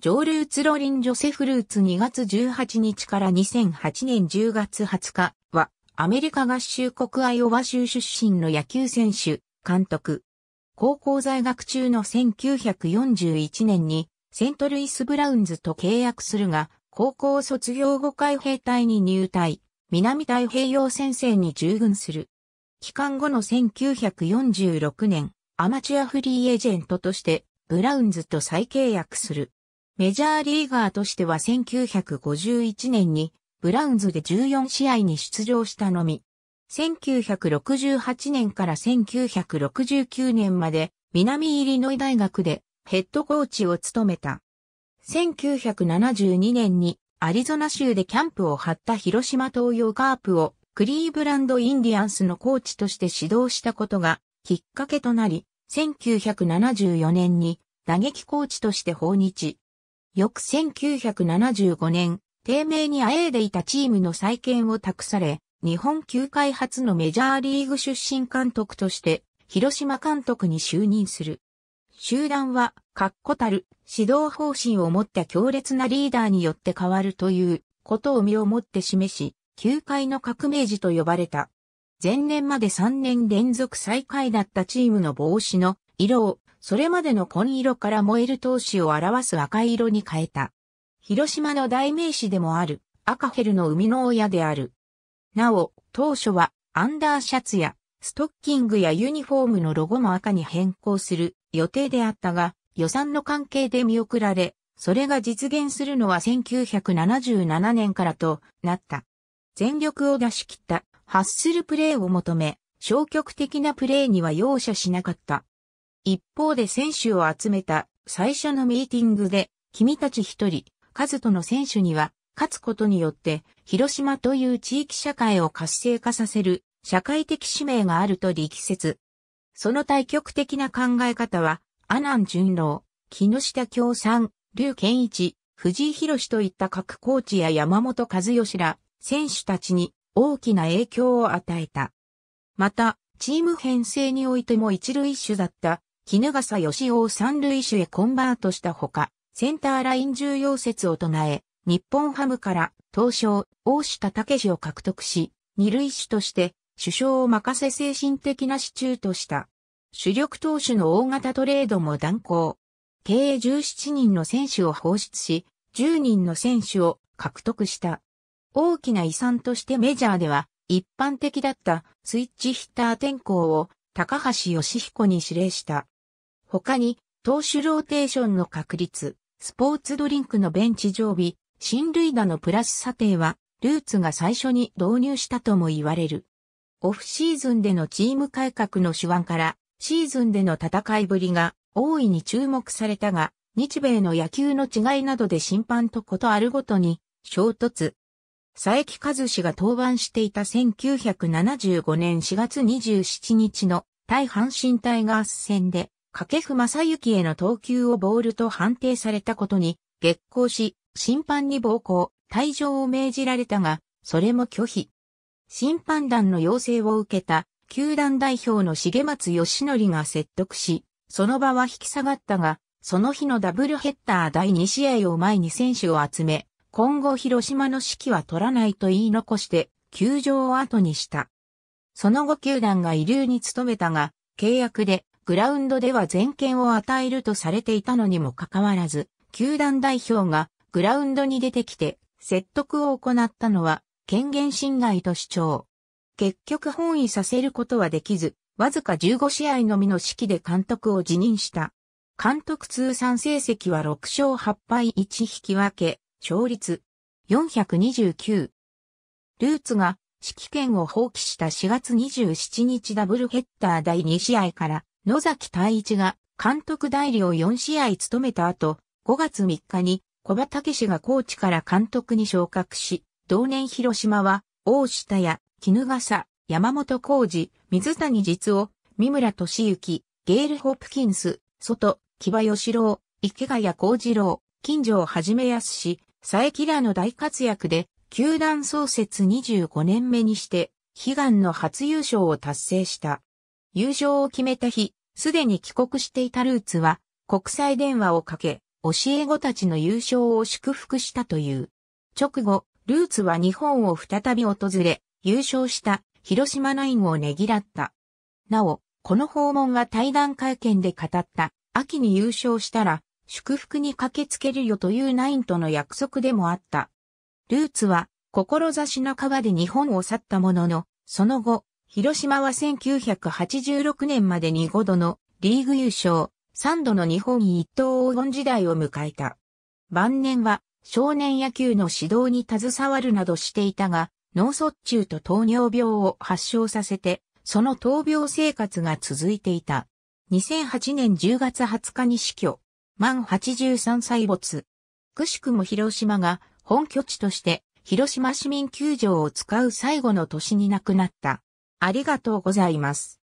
上流ツロリンジョセフルーツ2月18日から2008年10月20日は、アメリカ合衆国アイオワ州出身の野球選手、監督。高校在学中の1941年に、セントルイス・ブラウンズと契約するが、高校卒業後海兵隊に入隊、南太平洋戦線に従軍する。帰還後の1946年、アマチュアフリーエージェントとして、ブラウンズと再契約する。メジャーリーガーとしては1951年にブラウンズで14試合に出場したのみ、1968年から1969年まで南イリノイ大学でヘッドコーチを務めた。1972年にアリゾナ州でキャンプを張った広島東洋カープをクリーブランドインディアンスのコーチとして指導したことがきっかけとなり、1974年に打撃コーチとして訪日。翌1975年、低迷にあえいでいたチームの再建を託され、日本球界初のメジャーリーグ出身監督として、広島監督に就任する。集団は、確固たる指導方針を持った強烈なリーダーによって変わるということを身をもって示し、球界の革命児と呼ばれた。前年まで3年連続最下位だったチームの帽子の色をそれまでの紺色から燃える闘志を表す赤色に変えた。広島の代名詞でもある、赤ヘルの生みの親である。なお、当初は、アンダーシャツや、ストッキングやユニフォームのロゴも赤に変更する予定であったが、予算の関係で見送られ、それが実現するのは1977年からとなった。全力を出し切った、発するプレーを求め、消極的なプレーには容赦しなかった。一方で選手を集めた最初のミーティングで、君たち一人、カズトの選手には、勝つことによって、広島という地域社会を活性化させる、社会的使命があると力説。その対極的な考え方は、阿南淳郎、木下京さん、劉健一、藤井博といった各コーチや山本和義ら、選手たちに大きな影響を与えた。また、チーム編成においても一類種だった衣笠義雄を三塁手へコンバートしたほか、センターライン重要説を唱え、日本ハムから東証、大下武を獲得し、二塁手として首相を任せ精神的な支柱とした。主力投手の大型トレードも断行。経営17人の選手を放出し、10人の選手を獲得した。大きな遺産としてメジャーでは一般的だったスイッチヒッター転向を高橋義彦に指令した。他に、投手ローテーションの確率、スポーツドリンクのベンチ常備、新塁打のプラス査定は、ルーツが最初に導入したとも言われる。オフシーズンでのチーム改革の手腕から、シーズンでの戦いぶりが大いに注目されたが、日米の野球の違いなどで審判とことあるごとに衝突。佐伯和氏が登板していた1975年4月27日の対阪神タイガース戦で掛布正幸への投球をボールと判定されたことに、激高し、審判に暴行、退場を命じられたが、それも拒否。審判団の要請を受けた、球団代表の重松義則が説得し、その場は引き下がったが、その日のダブルヘッダー第2試合を前に選手を集め、今後広島の指揮は取らないと言い残して、球場を後にした。その後球団が遺留に努めたが、契約でグラウンドでは全権を与えるとされていたのにもかかわらず、球団代表がグラウンドに出てきて説得を行ったのは権限侵害と主張。結局本位させることはできず、わずか15試合のみの指揮で監督を辞任した。監督通算成績は6勝8敗1引き分け、勝率429。ルーツが指揮権を放棄した4月27日ダブルヘッダー第2試合から野崎太一が監督代理を4試合務めた後、5月3日に小葉武がコーチから監督に昇格し、同年広島は大下や絹笠、山本浩二、水谷実を、三村敏之、ゲール・ホップキンス、外、木場義郎、池谷幸次郎、近所をはじめやすし、佐伯らの大活躍で、球団創設25年目にして、悲願の初優勝を達成した。優勝を決めた日、すでに帰国していたルーツは、国際電話をかけ、教え子たちの優勝を祝福したという。直後、ルーツは日本を再び訪れ、優勝した広島ナインをねぎらった。なお、この訪問は対談会見で語った、秋に優勝したら、祝福に駆けつけるよというナインとの約束でもあった。ルーツは、志半ばで日本を去ったものの、その後、広島は1986年までに5度のリーグ優勝、3度の日本一等黄金時代を迎えた。晩年は少年野球の指導に携わるなどしていたが、脳卒中と糖尿病を発症させて、その闘病生活が続いていた。2008年10月20日に死去。満83歳没。くしくも広島が本拠地として広島市民球場を使う最後の年に亡くなった。ありがとうございます。